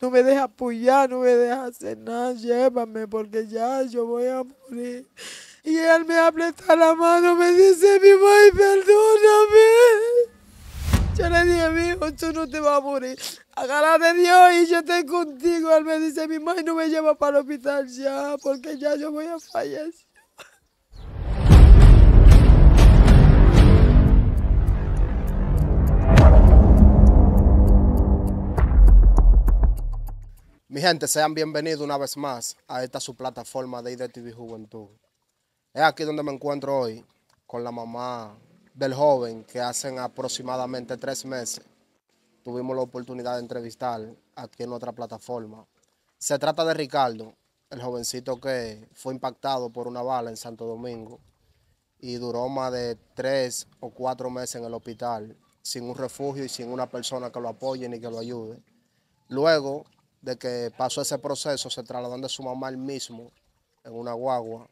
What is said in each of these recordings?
no me dejas apoyar, no me dejas hacer nada, llévame porque ya yo voy a morir. Y él me apretó la mano, me dice, mi madre, perdóname. Yo le dije, mi hijo, tú no te vas a morir. de Dios y yo estoy contigo. Él me dice, mi madre no me lleva para el hospital ya, porque ya yo voy a fallecer. Mi gente, sean bienvenidos una vez más a esta su plataforma de IDTV Juventud. Es aquí donde me encuentro hoy con la mamá del joven que hace aproximadamente tres meses tuvimos la oportunidad de entrevistar aquí en otra plataforma. Se trata de Ricardo, el jovencito que fue impactado por una bala en Santo Domingo y duró más de tres o cuatro meses en el hospital sin un refugio y sin una persona que lo apoye ni que lo ayude. Luego de que pasó ese proceso, se trasladó de su mamá él mismo en una guagua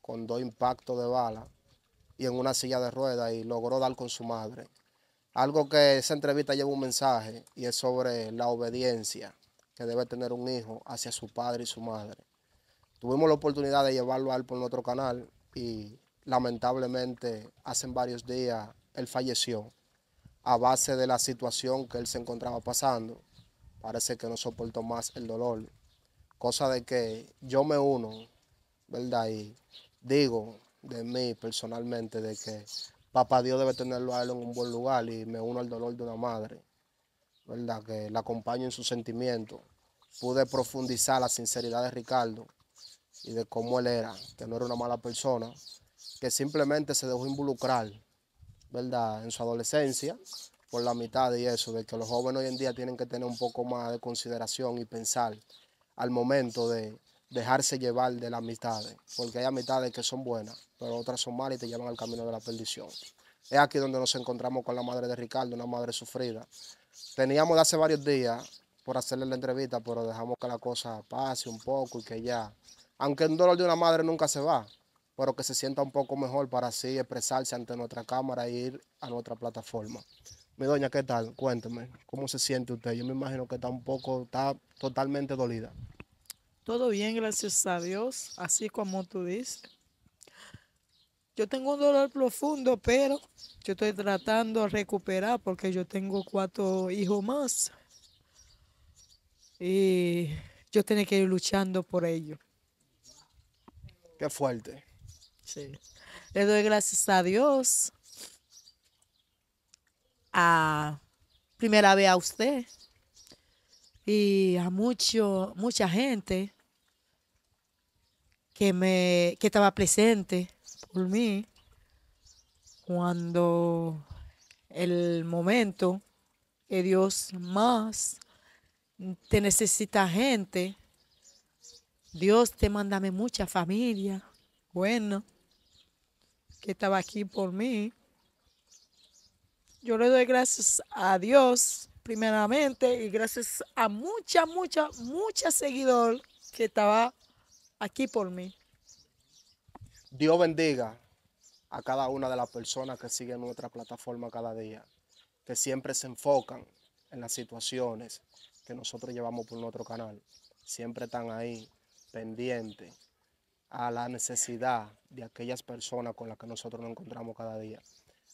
con dos impactos de bala y en una silla de ruedas y logró dar con su madre. Algo que esa entrevista lleva un mensaje y es sobre la obediencia que debe tener un hijo hacia su padre y su madre. Tuvimos la oportunidad de llevarlo a él por otro canal y lamentablemente hace varios días él falleció a base de la situación que él se encontraba pasando parece que no soporto más el dolor. Cosa de que yo me uno, ¿verdad? Y digo de mí personalmente de que papá Dios debe tenerlo a él en un buen lugar y me uno al dolor de una madre, ¿verdad? Que la acompaño en su sentimiento Pude profundizar la sinceridad de Ricardo y de cómo él era, que no era una mala persona, que simplemente se dejó involucrar, ¿verdad? En su adolescencia por la mitad y eso, de que los jóvenes hoy en día tienen que tener un poco más de consideración y pensar al momento de dejarse llevar de las amistades, porque hay amistades que son buenas, pero otras son malas y te llevan al camino de la perdición. Es aquí donde nos encontramos con la madre de Ricardo, una madre sufrida. Teníamos de hace varios días por hacerle la entrevista, pero dejamos que la cosa pase un poco y que ya, aunque el dolor de una madre nunca se va, pero que se sienta un poco mejor para así expresarse ante nuestra cámara e ir a nuestra plataforma doña, ¿qué tal? Cuénteme, ¿cómo se siente usted? Yo me imagino que está un poco, está totalmente dolida. Todo bien, gracias a Dios, así como tú dices. Yo tengo un dolor profundo, pero yo estoy tratando de recuperar porque yo tengo cuatro hijos más. Y yo tengo que ir luchando por ellos. Qué fuerte. Sí. Le doy gracias a Dios a primera vez a usted y a mucho, mucha gente que, me, que estaba presente por mí cuando el momento que Dios más te necesita gente, Dios te mandame mucha familia, bueno, que estaba aquí por mí yo le doy gracias a Dios primeramente y gracias a mucha, mucha, mucha seguidor que estaba aquí por mí. Dios bendiga a cada una de las personas que siguen nuestra plataforma cada día, que siempre se enfocan en las situaciones que nosotros llevamos por nuestro canal. Siempre están ahí, pendientes a la necesidad de aquellas personas con las que nosotros nos encontramos cada día.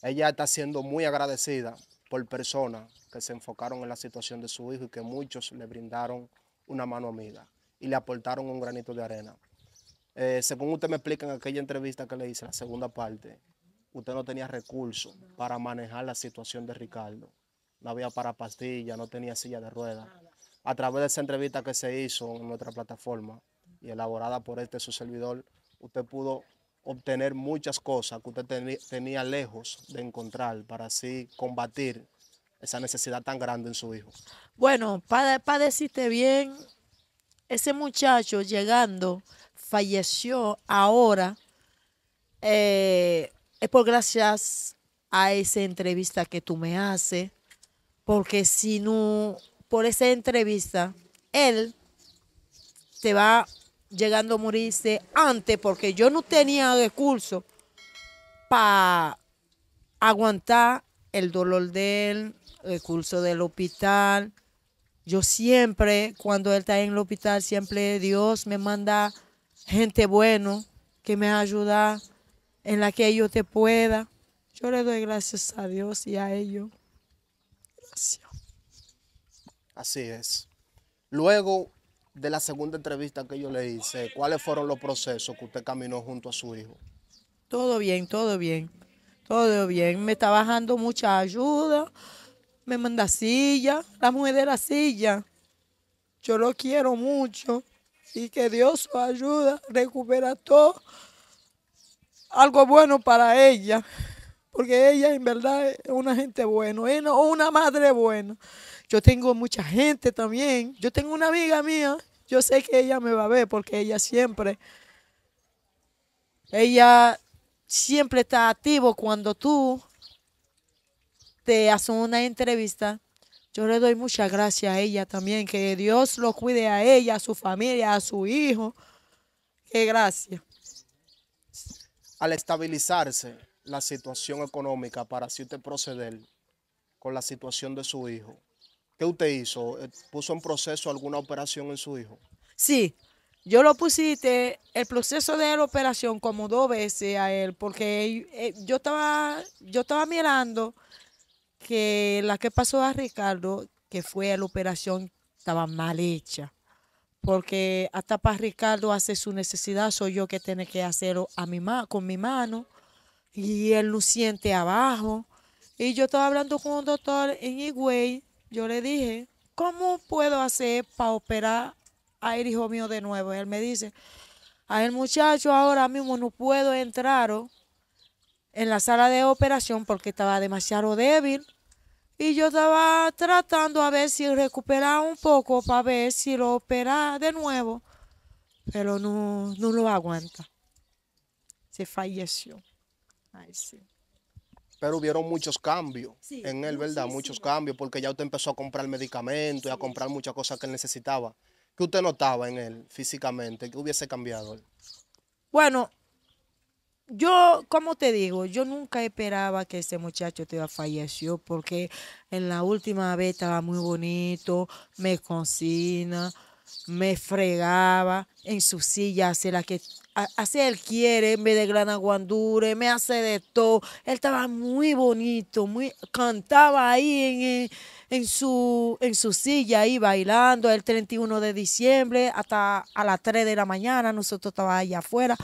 Ella está siendo muy agradecida por personas que se enfocaron en la situación de su hijo y que muchos le brindaron una mano amiga y le aportaron un granito de arena. Eh, según usted me explica en aquella entrevista que le hice, la segunda parte, usted no tenía recursos para manejar la situación de Ricardo. No había para pastillas, no tenía silla de ruedas. A través de esa entrevista que se hizo en nuestra plataforma y elaborada por este su servidor, usted pudo obtener muchas cosas que usted tenía lejos de encontrar para así combatir esa necesidad tan grande en su hijo? Bueno, para, decirte bien, ese muchacho llegando falleció ahora eh, es por gracias a esa entrevista que tú me haces, porque si no, por esa entrevista, él te va llegando a morirse antes porque yo no tenía recursos para aguantar el dolor de él, recursos del hospital. Yo siempre, cuando él está en el hospital, siempre Dios me manda gente bueno que me ayuda en la que yo te pueda. Yo le doy gracias a Dios y a ellos. Gracias. Así es. Luego de la segunda entrevista que yo le hice, ¿cuáles fueron los procesos que usted caminó junto a su hijo? Todo bien, todo bien, todo bien. Me está bajando mucha ayuda, me manda silla, la mujer de la silla. Yo lo quiero mucho y que Dios su ayuda, recupera todo, algo bueno para ella, porque ella en verdad es una gente buena, una madre buena. Yo tengo mucha gente también. Yo tengo una amiga mía yo sé que ella me va a ver porque ella siempre, ella siempre está activo cuando tú te haces una entrevista. Yo le doy muchas gracias a ella también, que Dios lo cuide a ella, a su familia, a su hijo. ¡Qué gracia! Al estabilizarse la situación económica para así usted proceder con la situación de su hijo, ¿Qué usted hizo? Eh, ¿Puso en proceso alguna operación en su hijo? Sí, yo lo pusiste el proceso de la operación como dos veces a él, porque eh, yo estaba, yo estaba mirando que la que pasó a Ricardo, que fue la operación, estaba mal hecha. Porque hasta para Ricardo hacer su necesidad, soy yo que tiene que hacerlo a mi con mi mano. Y él lo siente abajo. Y yo estaba hablando con un doctor en Higüey yo le dije, ¿cómo puedo hacer para operar a hijo mío de nuevo? él me dice, a el muchacho ahora mismo no puedo entrar oh, en la sala de operación porque estaba demasiado débil. Y yo estaba tratando a ver si recuperaba un poco para ver si lo opera de nuevo. Pero no, no lo aguanta. Se falleció. Ay, sí. Pero hubieron muchos cambios en él, ¿verdad? muchos cambios, porque ya usted empezó a comprar medicamentos y a comprar muchas cosas que él necesitaba. ¿Qué usted notaba en él físicamente? ¿Qué hubiese cambiado Bueno, yo, como te digo, yo nunca esperaba que ese muchacho te falleció porque en la última vez estaba muy bonito, me cocina, me fregaba en su silla, hace la que así él quiere, me de gran aguandure, me hace de todo. Él estaba muy bonito, muy cantaba ahí en, en, su, en su silla, ahí bailando el 31 de diciembre hasta a las 3 de la mañana. Nosotros estábamos allá afuera.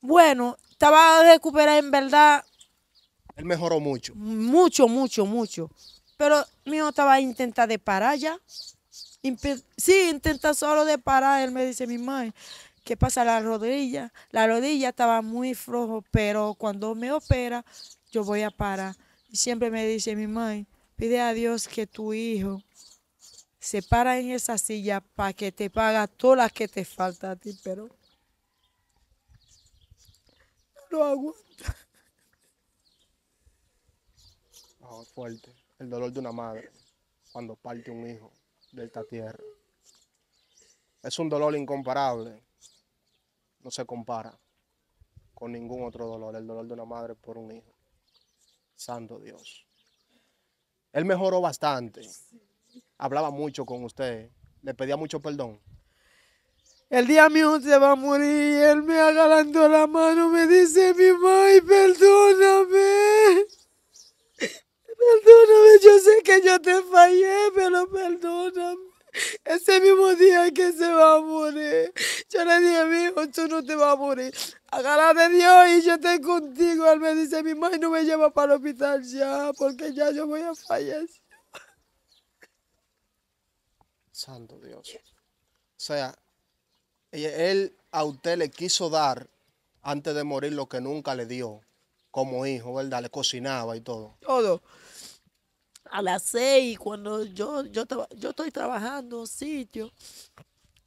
Bueno, estaba recuperado en verdad. Él mejoró mucho. Mucho, mucho, mucho. Pero hijo estaba intenta de parar ya. sí, intenta solo de parar. Él me dice, mi madre, ¿Qué pasa? La rodilla, la rodilla estaba muy flojo, pero cuando me opera, yo voy a parar. Y siempre me dice mi mamá, pide a Dios que tu hijo se para en esa silla para que te paga todas las que te falta a ti, pero no lo aguanta. Ah, fuerte, el dolor de una madre cuando parte un hijo de esta tierra. Es un dolor incomparable no se compara con ningún otro dolor, el dolor de una madre por un hijo. Santo Dios. Él mejoró bastante. Hablaba mucho con usted. Le pedía mucho perdón. El día mío se va a morir. Él me agarrando la mano me dice, mi madre, perdóname. Perdóname, yo sé que yo te fallé, pero perdóname. Ese mismo día que se va a morir. Yo le dije, mi hijo, tú no te vas a morir. de Dios y yo estoy contigo. Él me dice, mi madre no me lleva para el hospital ya, porque ya yo voy a fallecer. Santo Dios. O sea, e-, él a usted le quiso dar antes de morir lo que nunca le dio como hijo, ¿verdad? Le cocinaba y todo. Todo a las seis, cuando yo, yo, yo estoy trabajando en un sitio,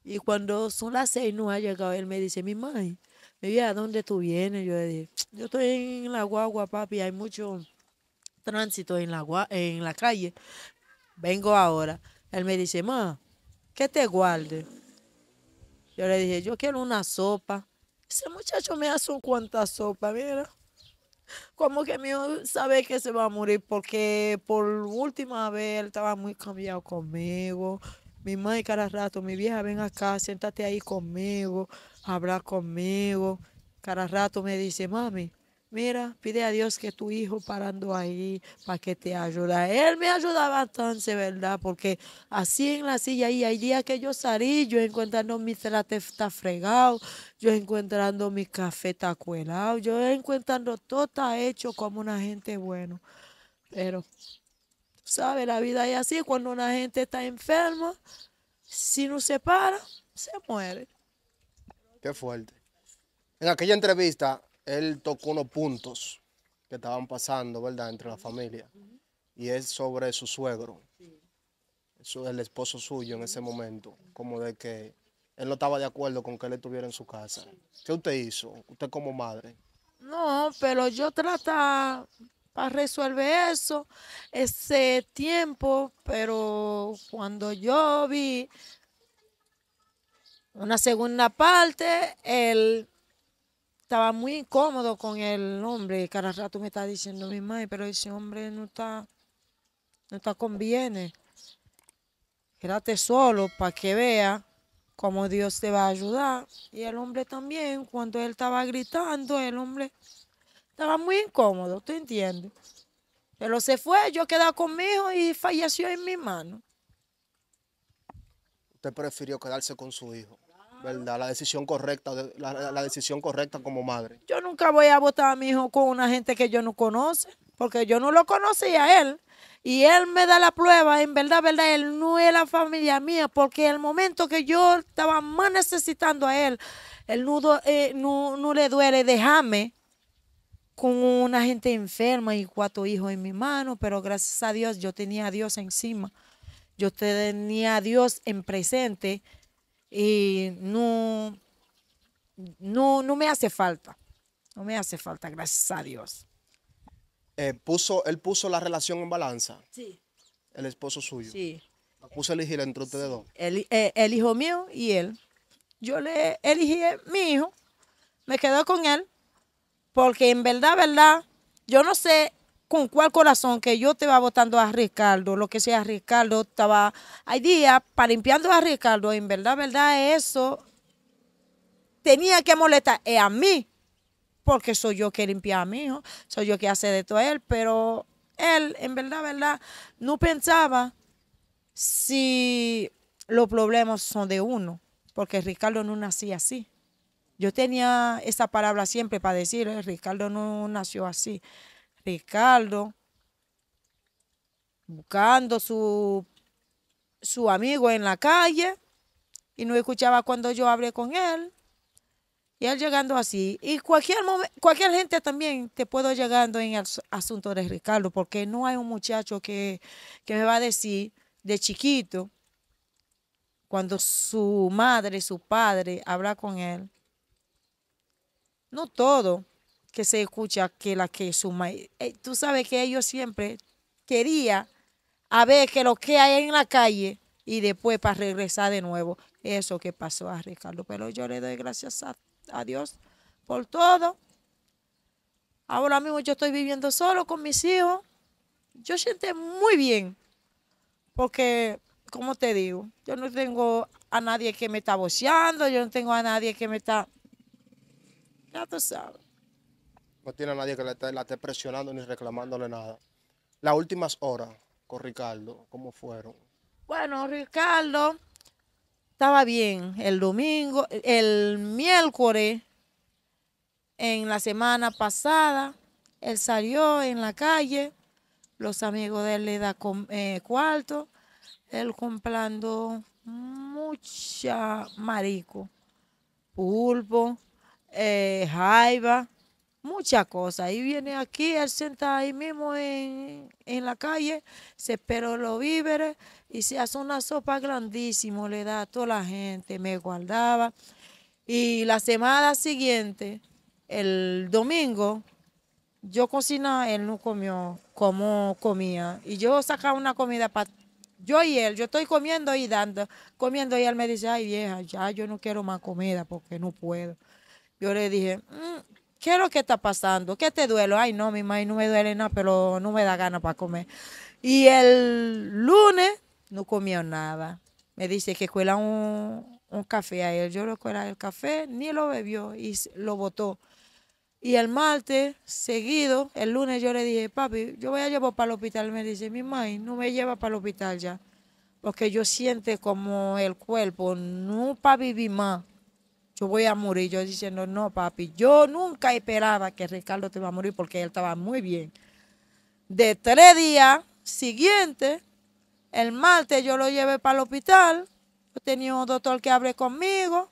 y cuando son las seis no ha llegado, él me dice, mi madre, me dice, dónde tú vienes? Yo le dije, yo estoy en la guagua, papi, hay mucho tránsito en la, en la calle, vengo ahora. Él me dice, mamá, ¿qué te guarde? Yo le dije, yo quiero una sopa. Ese muchacho me hace un cuanta sopa, mira como que mío sabe que se va a morir porque por última vez él estaba muy cambiado conmigo. Mi madre cada rato, mi vieja, ven acá, siéntate ahí conmigo, habla conmigo. Cada rato me dice, mami, mira, pide a Dios que tu hijo parando ahí, para que te ayude. Él me ayuda bastante, ¿verdad? Porque así en la silla, y hay día que yo salí, yo encontrando mi trate está fregado, yo encontrando mi café está cuelado, yo encontrando todo está hecho como una gente bueno. Pero, ¿sabes? La vida es así, cuando una gente está enferma, si no se para, se muere. Qué fuerte. En aquella entrevista, él tocó unos puntos que estaban pasando, ¿verdad?, entre la familia. Y es sobre su suegro, el esposo suyo en ese momento, como de que él no estaba de acuerdo con que él estuviera en su casa. ¿Qué usted hizo? Usted como madre. No, pero yo trata para resolver eso ese tiempo, pero cuando yo vi una segunda parte, él estaba muy incómodo con el hombre. Cada rato me está diciendo mi madre, pero ese hombre no está, no está conviene. Quédate solo para que vea cómo Dios te va a ayudar. Y el hombre también, cuando él estaba gritando, el hombre estaba muy incómodo, ¿tú entiendes? Pero se fue, yo quedé conmigo y falleció en mi mano. Usted prefirió quedarse con su hijo. La decisión correcta, la, la, decisión correcta como madre. Yo nunca voy a votar a mi hijo con una gente que yo no conoce, porque yo no lo conocía a él. Y él me da la prueba, en verdad, verdad, él no es la familia mía, porque el momento que yo estaba más necesitando a él, él eh, no, no le duele dejarme con una gente enferma y cuatro hijos en mi mano, pero gracias a Dios yo tenía a Dios encima, yo tenía a Dios en presente y no, no, no me hace falta. No me hace falta, gracias a Dios. Eh, puso, él puso la relación en balanza. Sí. El esposo suyo. Sí. La puso a elegir entre ustedes dos. Eh, el, hijo mío y él. Yo le elegí mi hijo. Me quedo con él. Porque en verdad, verdad, yo no sé con cuál corazón que yo te va votando a Ricardo, lo que sea Ricardo estaba, hay día para limpiando a Ricardo, en verdad, verdad, eso tenía que molestar eh, a mí, porque soy yo que limpia a mi hijo, soy yo que hace de todo a él, pero él, en verdad, verdad, no pensaba si los problemas son de uno, porque Ricardo no nacía así. Yo tenía esa palabra siempre para decir, eh, Ricardo no nació así. Ricardo, buscando su, su amigo en la calle y no escuchaba cuando yo hablé con él. Y él llegando así. Y cualquier, cualquier gente también te puedo llegando en el asunto de Ricardo, porque no hay un muchacho que, que me va a decir de chiquito, cuando su madre, su padre habla con él. No todo, que se escucha que la que suma. Eh, tú sabes que ellos siempre quería a ver que lo que hay en la calle y después para regresar de nuevo. Eso que pasó a Ricardo. Pero yo le doy gracias a, Dios por todo. Ahora mismo yo estoy viviendo solo con mis hijos. Yo siento muy bien porque, como te digo, yo no tengo a nadie que me está boceando, yo no tengo a nadie que me está... Ya tú sabes. No tiene a nadie que la esté presionando ni reclamándole nada. Las últimas horas con Ricardo, ¿cómo fueron? Bueno, Ricardo estaba bien el domingo, el miércoles, en la semana pasada, él salió en la calle, los amigos de él le dan eh, cuarto, él comprando mucha marico, pulpo, eh, jaiba, muchas cosas. Y viene aquí, él senta ahí mismo en, en la calle, se espera los víveres y se hace una sopa grandísima, le da a toda la gente, me guardaba. Y la semana siguiente, el domingo, yo cocinaba, él no comió como comía. Y yo sacaba una comida para yo y él, yo estoy comiendo y dando, comiendo y él me dice, ay vieja, ya yo no quiero más comida porque no puedo. Yo le dije, mm, ¿qué es lo que está pasando? ¿Qué te duele? Ay, no, mi mamá no me duele nada, pero no me da ganas para comer. Y el lunes no comió nada. Me dice que cuela un, un café a él. Yo le cuela el café, ni lo bebió y lo botó. Y el martes, seguido, el lunes yo le dije, papi, yo voy a llevar para el hospital. Me dice, mi mamá no me lleva para el hospital ya. Porque yo siento como el cuerpo no para vivir más yo voy a morir. Yo diciendo, no, papi, yo nunca esperaba que Ricardo te iba a morir porque él estaba muy bien. De tres días siguientes, el martes yo lo llevé para el hospital. Yo tenía un doctor que hablé conmigo.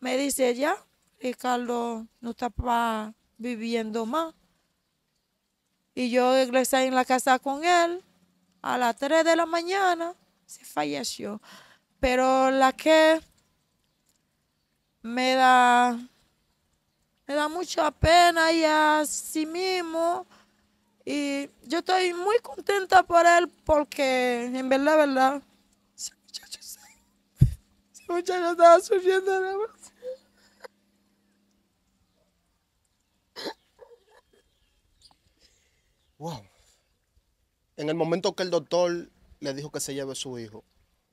Me dice, ya, Ricardo no está viviendo más. Y yo regresé en la casa con él. A las tres de la mañana se falleció. Pero la que me da, me da mucha pena y a sí mismo. Y yo estoy muy contenta por él porque en verdad, verdad, ese muchacho, ese muchacho estaba sufriendo Wow. En el momento que el doctor le dijo que se lleve su hijo,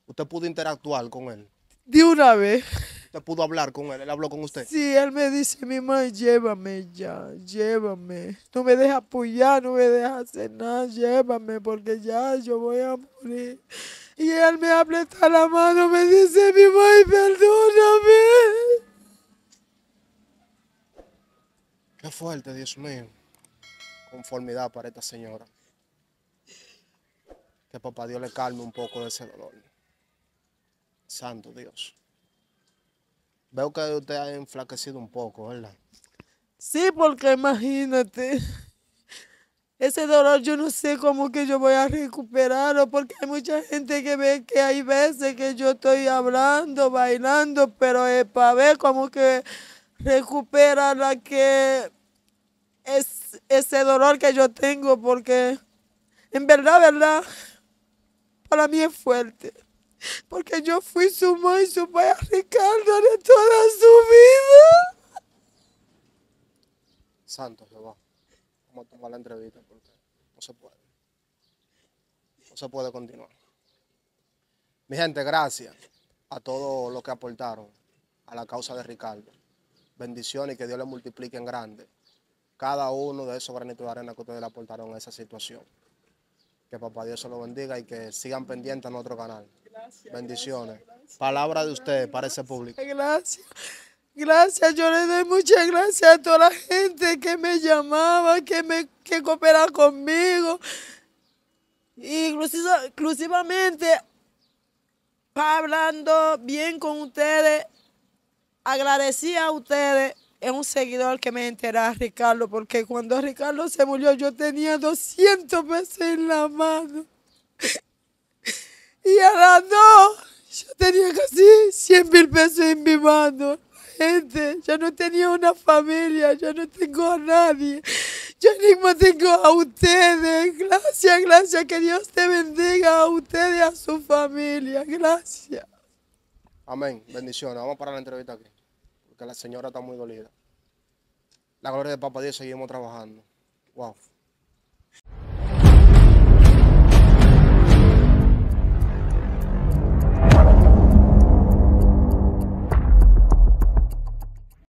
¿usted pudo interactuar con él? De una vez te pudo hablar con él, él habló con usted. Sí, él me dice, mi mamá, llévame ya, llévame. No me deja apoyar, no me deja hacer nada, llévame, porque ya yo voy a morir. Y él me aprieta la mano, me dice, mi mamá, perdóname. Qué fuerte, Dios mío. Conformidad para esta señora. Que papá Dios le calme un poco de ese dolor. Santo Dios. Veo que usted ha enflaquecido un poco, ¿verdad? Sí, porque imagínate, ese dolor yo no sé cómo que yo voy a recuperarlo, porque hay mucha gente que ve que hay veces que yo estoy hablando, bailando, pero es para ver cómo que recupera la que ese dolor que yo tengo, porque en verdad, verdad, para mí es fuerte porque yo fui su mãe, y su padre, Ricardo de toda su vida. Santo va. vamos a tomar la entrevista porque no se puede. No se puede continuar. Mi gente, gracias a todos los que aportaron a la causa de Ricardo. Bendiciones y que Dios le multiplique en grande cada uno de esos granitos de arena que ustedes le aportaron a esa situación. Que papá Dios se lo bendiga y que sigan pendientes en otro canal. Bendiciones. Palabra de ustedes para ese público. Gracias. Gracias, yo le doy muchas gracias a toda la gente que me llamaba, que me que conmigo. Inclusivamente, exclusivamente hablando bien con ustedes, agradecía a ustedes es un seguidor que me entera Ricardo, porque cuando Ricardo se murió yo tenía 200 pesos en la mano. Y a las dos yo tenía casi 100 mil pesos en mi mano. Gente, yo no tenía una familia, yo no tengo a nadie. Yo mismo tengo a ustedes. Gracias, gracias. Que Dios te bendiga a ustedes y a su familia. Gracias. Amén. Bendiciones. Vamos a parar la entrevista aquí que la señora está muy dolida. La gloria de Papa Dios, seguimos trabajando. Wow.